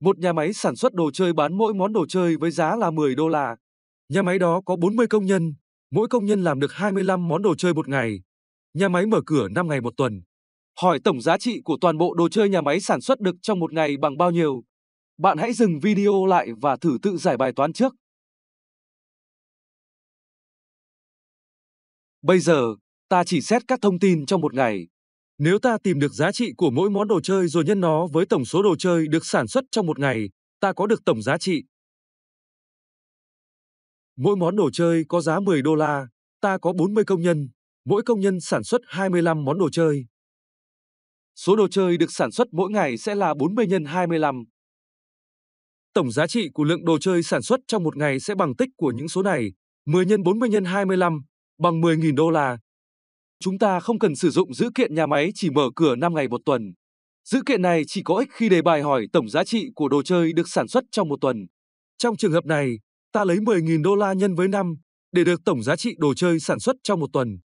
Một nhà máy sản xuất đồ chơi bán mỗi món đồ chơi với giá là 10 đô la. Nhà máy đó có 40 công nhân, mỗi công nhân làm được 25 món đồ chơi một ngày. Nhà máy mở cửa 5 ngày một tuần. Hỏi tổng giá trị của toàn bộ đồ chơi nhà máy sản xuất được trong một ngày bằng bao nhiêu? Bạn hãy dừng video lại và thử tự giải bài toán trước. Bây giờ, ta chỉ xét các thông tin trong một ngày. Nếu ta tìm được giá trị của mỗi món đồ chơi rồi nhân nó với tổng số đồ chơi được sản xuất trong một ngày, ta có được tổng giá trị. Mỗi món đồ chơi có giá 10 đô la, ta có 40 công nhân, mỗi công nhân sản xuất 25 món đồ chơi. Số đồ chơi được sản xuất mỗi ngày sẽ là 40 x 25. Tổng giá trị của lượng đồ chơi sản xuất trong một ngày sẽ bằng tích của những số này, 10 x 40 x 25 bằng 10.000 đô la. Chúng ta không cần sử dụng dữ kiện nhà máy chỉ mở cửa 5 ngày một tuần. Dữ kiện này chỉ có ích khi đề bài hỏi tổng giá trị của đồ chơi được sản xuất trong một tuần. Trong trường hợp này, ta lấy 10.000 đô la nhân với năm để được tổng giá trị đồ chơi sản xuất trong một tuần.